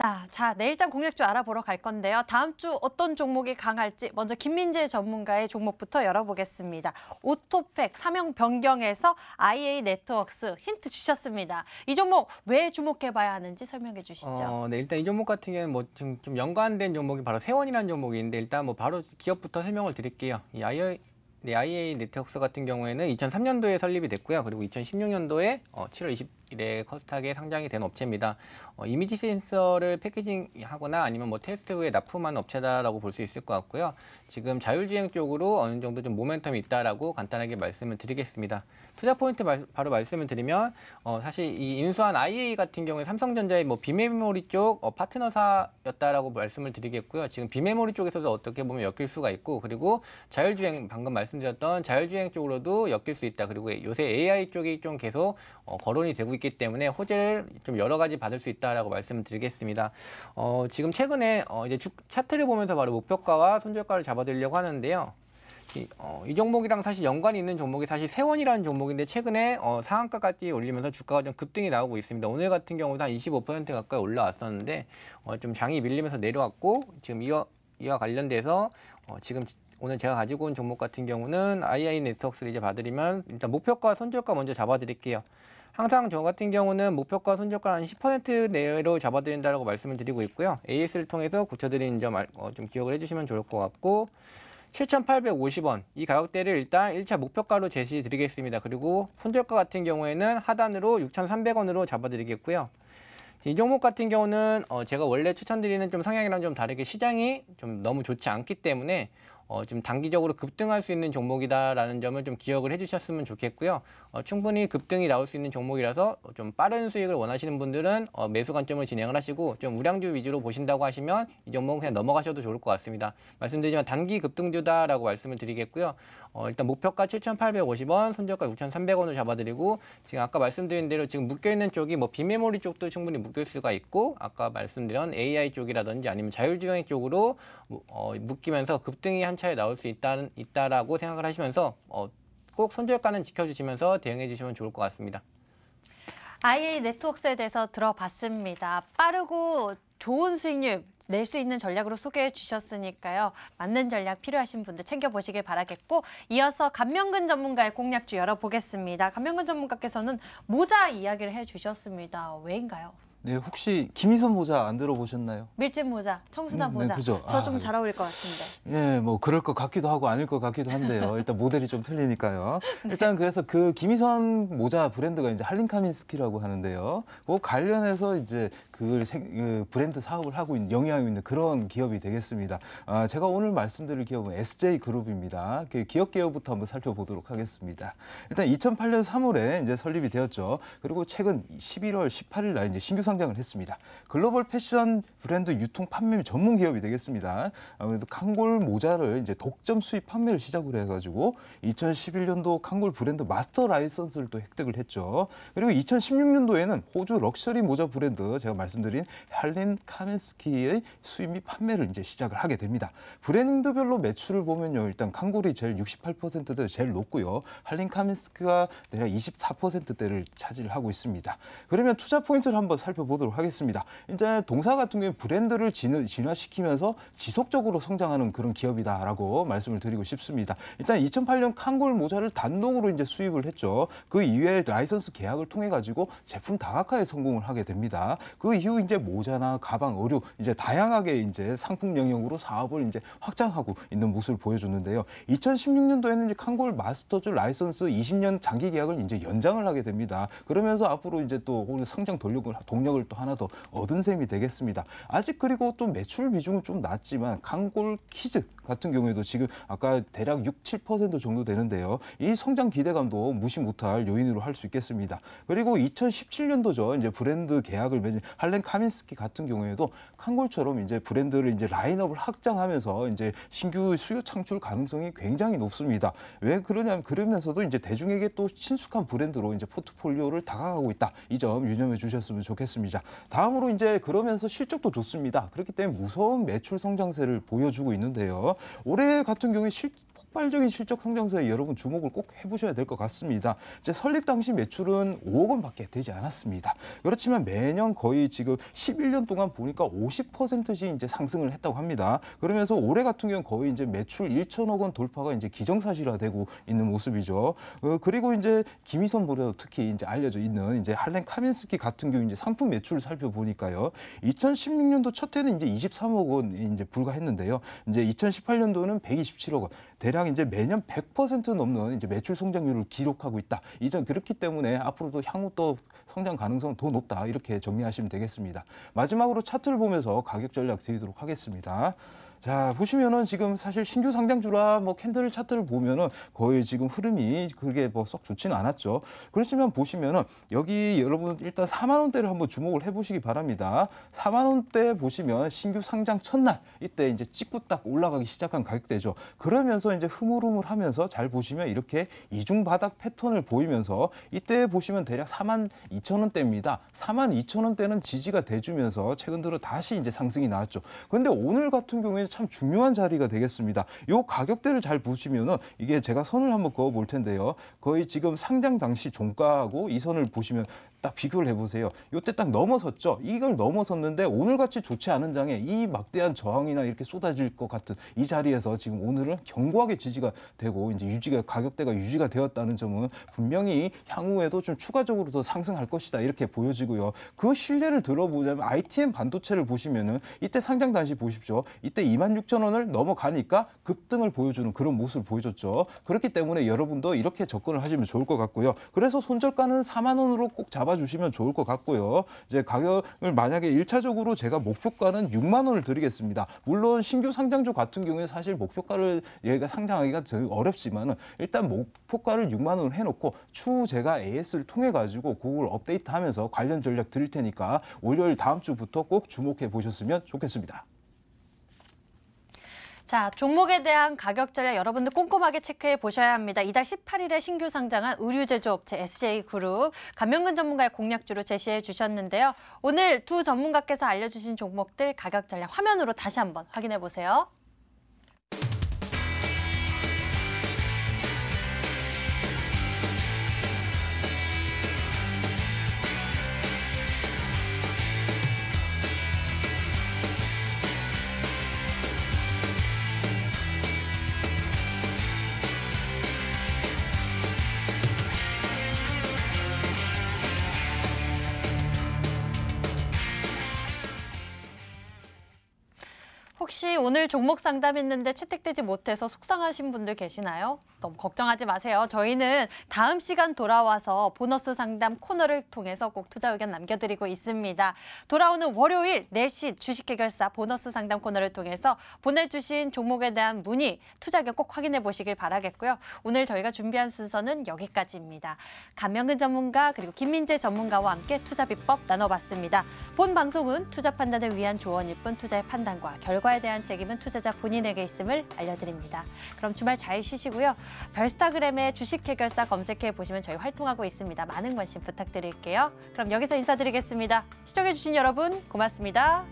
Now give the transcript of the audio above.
있다. 자, 내일장 공략주 알아보러 갈 건데요. 다음 주 어떤 종목이 강할지 먼저 김민재 전문가의 종목부터 열어보겠습니다. 오토팩 사명 변경에서 IA 네트웍스 힌트 주셨습니다. 이 종목 왜 주목해봐야 하는지 설명해 주시죠. 어, 네, 일단 이 종목 같은 경우는 뭐 지금 좀 연관된 종목이 바로 세원이라는 종목인데 일단 뭐 바로 기업부터 설명을 드릴게요. 이 IA 네, IA 네트웍스 같은 경우에는 2003년도에 설립이 됐고요. 그리고 2016년도에 어, 7월 20 1에 커스닥에 상장이 된 업체입니다. 어, 이미지 센서를 패키징하거나 아니면 뭐 테스트 후에 납품한 업체다라고 볼 수 있을 것 같고요. 지금 자율주행 쪽으로 어느 정도 좀 모멘텀이 있다라고 간단하게 말씀을 드리겠습니다. 투자 포인트 말, 바로 말씀을 드리면 어, 사실 이 인수한 IA 같은 경우에 삼성전자의 뭐 비메모리 쪽 어, 파트너사였다라고 말씀을 드리겠고요. 지금 비메모리 쪽에서도 어떻게 보면 엮일 수가 있고 그리고 자율주행 방금 말씀드렸던 자율주행 쪽으로도 엮일 수 있다. 그리고 요새 AI 쪽이 좀 계속 어, 거론이 되고 있 있기 때문에 호재를 좀 여러 가지 받을 수 있다라고 말씀드리겠습니다. 을 어, 지금 최근에 어, 이제 주, 차트를 보면서 바로 목표가와 손절가를 잡아드려고 하는데요. 이, 어, 이 종목이랑 사실 연관이 있는 종목이 사실 세원이라는 종목인데 최근에 어, 상한가까지 올리면서 주가가 좀 급등이 나오고 있습니다. 오늘 같은 경우도 한 25% 가까이 올라왔었는데 어, 좀 장이 밀리면서 내려왔고 지금 이와, 이와 관련돼서 어, 지금 오늘 제가 가지고 온 종목 같은 경우는 II 네트워크를 이제 봐드리면 일단 목표가 손절가 먼저 잡아드릴게요. 항상 저 같은 경우는 목표가 손절가 한10% 내로 외잡아드린다고 말씀을 드리고 있고요. AS를 통해서 고쳐드리는 점좀 어, 기억을 해주시면 좋을 것 같고 7,850원 이 가격대를 일단 1차 목표가로 제시 드리겠습니다. 그리고 손절가 같은 경우에는 하단으로 6,300원으로 잡아드리겠고요. 이 종목 같은 경우는 어, 제가 원래 추천드리는 좀 성향이랑 좀 다르게 시장이 좀 너무 좋지 않기 때문에 어, 좀 단기적으로 급등할 수 있는 종목이다라는 점을 좀 기억을 해주셨으면 좋겠고요. 어, 충분히 급등이 나올 수 있는 종목이라서 좀 빠른 수익을 원하시는 분들은 어, 매수 관점을 진행을 하시고 좀 우량주 위주로 보신다고 하시면 이 종목은 그냥 넘어가셔도 좋을 것 같습니다. 말씀드리지만 단기 급등주다라고 말씀을 드리겠고요. 어, 일단 목표가 7,850원, 손절가 6,300원을 잡아드리고 지금 아까 말씀드린 대로 지금 묶여있는 쪽이 뭐 비메모리 쪽도 충분히 묶일 수가 있고 아까 말씀드린 AI 쪽이라든지 아니면 자율주행 쪽으로 뭐, 어, 묶이면서 급등이 한 차례 나올 수 있다, 있다라고 생각을 하시면서 어, 꼭 손절가는 지켜주시면서 대응해 주시면 좋을 것 같습니다. IA 네트워크에 대해서 들어봤습니다. 빠르고 좋은 수익률 낼수 있는 전략으로 소개해 주셨으니까요. 맞는 전략 필요하신 분들 챙겨보시길 바라겠고 이어서 감명근 전문가의 공략주 열어보겠습니다. 감명근 전문가께서는 모자 이야기를 해주셨습니다. 왜인가요? 네, 혹시 김희선 모자 안 들어보셨나요? 밀짚 모자, 청순한 모자. 음, 네, 그죠. 저좀 아, 어울릴 것 같습니다. 예, 뭐 그럴 것 같기도 하고 아닐 것 같기도 한데요. 일단 모델이 좀 틀리니까요. 네. 일단 그래서 그 김희선 모자 브랜드가 이제 할린 카민스키라고 하는데요. 그 관련해서 이제 그, 생, 그 브랜드 사업을 하고 있는 영향이 있는 그런 기업이 되겠습니다. 아, 제가 오늘 말씀드릴 기업은 SJ 그룹입니다. 그 기업 개요부터 한번 살펴보도록 하겠습니다. 일단 2008년 3월에 이제 설립이 되었죠. 그리고 최근 11월 18일 날 이제 신규 상장을 했습니다. 글로벌 패션 브랜드 유통 판매 전문 기업이 되겠습니다. 아무래도 캉골 모자를 이제 독점 수입 판매를 시작을 해가지고 2011년도 캉골 브랜드 마스터 라이선스를 또 획득을 했죠. 그리고 2016년도에는 호주 럭셔리 모자 브랜드 제가 말씀드린 헬린 카멘스키의 수입 및 판매를 이제 시작을 하게 됩니다. 브랜드별로 매출을 보면요. 일단 캉골이 제일 68%대 제일 높고요. 헬린 카멘스키가 대략 24%대를 차지를 하고 있습니다. 그러면 투자 포인트를 한번 살펴 살펴보도록 하겠습니다. 이제 동사 같은 경우에 브랜드를 진화시키면서 지속적으로 성장하는 그런 기업이다라고 말씀을 드리고 싶습니다. 일단 2008년 칸골 모자를 단독으로 이제 수입을 했죠. 그 이후에 라이선스 계약을 통해 가지고 제품 다각화에 성공을 하게 됩니다. 그 이후 이제 모자나 가방, 의류 이제 다양하게 이제 상품 영역으로 사업을 이제 확장하고 있는 모습을 보여줬는데요. 2016년도에는 이제 칸골 마스터즈 라이선스 20년 장기 계약을 이제 연장을 하게 됩니다. 그러면서 앞으로 이제 또 성장 돌려 동력 경력을 또 하나 더 얻은 셈이 되겠습니다. 아직 그리고 또 매출 비중은 좀 낮지만 강골 키즈 같은 경우에도 지금 아까 대략 6, 7% 정도 되는데요. 이 성장 기대감도 무시 못할 요인으로 할 수 있겠습니다. 그리고 2017년도죠. 이제 브랜드 계약을 맺은 할렌 카민스키 같은 경우에도 칸골처럼 이제 브랜드를 이제 라인업을 확장하면서 이제 신규 수요 창출 가능성이 굉장히 높습니다. 왜 그러냐면 그러면서도 이제 대중에게 또 친숙한 브랜드로 이제 포트폴리오를 다가가고 있다. 이 점 유념해 주셨으면 좋겠습니다. 있습니다. 다음으로 이제 그러면서 실적도 좋습니다. 그렇기 때문에 무서운 매출 성장세를 보여주고 있는데요. 올해 같은 경우에 실 폭발적인 실적 성장세에 여러분 주목을 꼭 해보셔야 될 것 같습니다. 이제 설립 당시 매출은 5억 원밖에 되지 않았습니다. 그렇지만 매년 거의 지금 11년 동안 보니까 50%씩 이제 상승을 했다고 합니다. 그러면서 올해 같은 경우는 거의 이제 매출 1천억 원 돌파가 이제 기정사실화되고 있는 모습이죠. 어, 그리고 이제 김희선 보도 특히 이제 알려져 있는 이제 할렌 카민스키 같은 경우 이제 상품 매출을 살펴보니까요. 2016년도 첫 해는 이제 23억 원 이제 불과했는데요. 이제 2018년도는 127억 원. 대략 이상 이제 매년 100% 넘는 이제 매출 성장률을 기록하고 있다. 이전 그렇기 때문에 앞으로도 향후 또 성장 가능성은 더 높다. 이렇게 정리하시면 되겠습니다. 마지막으로 차트를 보면서 가격 전략 드리도록 하겠습니다. 자 보시면은 지금 사실 신규 상장주라 뭐 캔들 차트를 보면은 거의 지금 흐름이 그게 뭐 썩 좋지는 않았죠. 그렇지만 보시면은 여기 여러분 일단 4만 원대를 한번 주목을 해보시기 바랍니다. 4만 원대 보시면 신규 상장 첫날 이때 이제 찍고 딱 올라가기 시작한 가격대죠. 그러면서 이제 흐물흐물하면서 잘 보시면 이렇게 이중 바닥 패턴을 보이면서 이때 보시면 대략 4만 2천 원대입니다. 4만 2천 원대는 지지가 돼주면서 최근 들어 다시 이제 상승이 나왔죠. 근데 오늘 같은 경우에 참 중요한 자리가 되겠습니다. 이 가격대를 잘 보시면은 이게 제가 선을 한번 그어 볼 텐데요. 거의 지금 상장 당시 종가하고 이 선을 보시면 딱 비교를 해보세요. 이때딱 넘어섰죠. 이걸 넘어섰는데 오늘같이 좋지 않은 장에 이 막대한 저항이나 이렇게 쏟아질 것 같은 이 자리에서 지금 오늘은 견고하게 지지가 되고 이제 유지가 가격대가 유지가 되었다는 점은 분명히 향후에도 좀 추가적으로 더 상승할 것이다 이렇게 보여지고요. 그 신뢰를 들어보자면 ITM 반도체를 보시면은 이때 상장 당시 보십시오. 이때 2 2만 6천 원을 넘어가니까 급등을 보여주는 그런 모습을 보여줬죠. 그렇기 때문에 여러분도 이렇게 접근을 하시면 좋을 것 같고요. 그래서 손절가는 4만 원으로 꼭 잡아주시면 좋을 것 같고요. 이제 가격을 만약에 1차적으로 제가 목표가는 6만 원을 드리겠습니다. 물론 신규 상장주 같은 경우에 사실 목표가를 얘가 상장하기가 어렵지만은 일단 목표가를 6만 원을 해놓고 추후 제가 AS를 통해 가지고 그걸 업데이트하면서 관련 전략 드릴 테니까 월요일 다음 주부터 꼭 주목해 보셨으면 좋겠습니다. 자, 종목에 대한 가격 전략 여러분들 꼼꼼하게 체크해 보셔야 합니다. 이달 18일에 신규 상장한 의류 제조업체 SJ그룹, 감염근 전문가의 공략주로 제시해 주셨는데요. 오늘 두 전문가께서 알려주신 종목들 가격 전략 화면으로 다시 한번 확인해 보세요. 혹시 오늘 종목 상담했는데 채택되지 못해서 속상하신 분들 계시나요? 너무 걱정하지 마세요. 저희는 다음 시간 돌아와서 보너스 상담 코너를 통해서 꼭 투자 의견 남겨드리고 있습니다. 돌아오는 월요일 4시 주식해결사 보너스 상담 코너를 통해서 보내주신 종목에 대한 문의, 투자 의견 꼭 확인해 보시길 바라겠고요. 오늘 저희가 준비한 순서는 여기까지입니다. 감명근 전문가 그리고 김민재 전문가와 함께 투자 비법 나눠봤습니다. 본 방송은 투자 판단을 위한 조언일 뿐 투자의 판단과 결과에 대한 책임은 투자자 본인에게 있음을 알려드립니다. 그럼 주말 잘 쉬시고요. 별스타그램에 주식 해결사 검색해 보시면 저희 활동하고 있습니다. 많은 관심 부탁드릴게요. 그럼 여기서 인사드리겠습니다. 시청해주신 여러분 고맙습니다.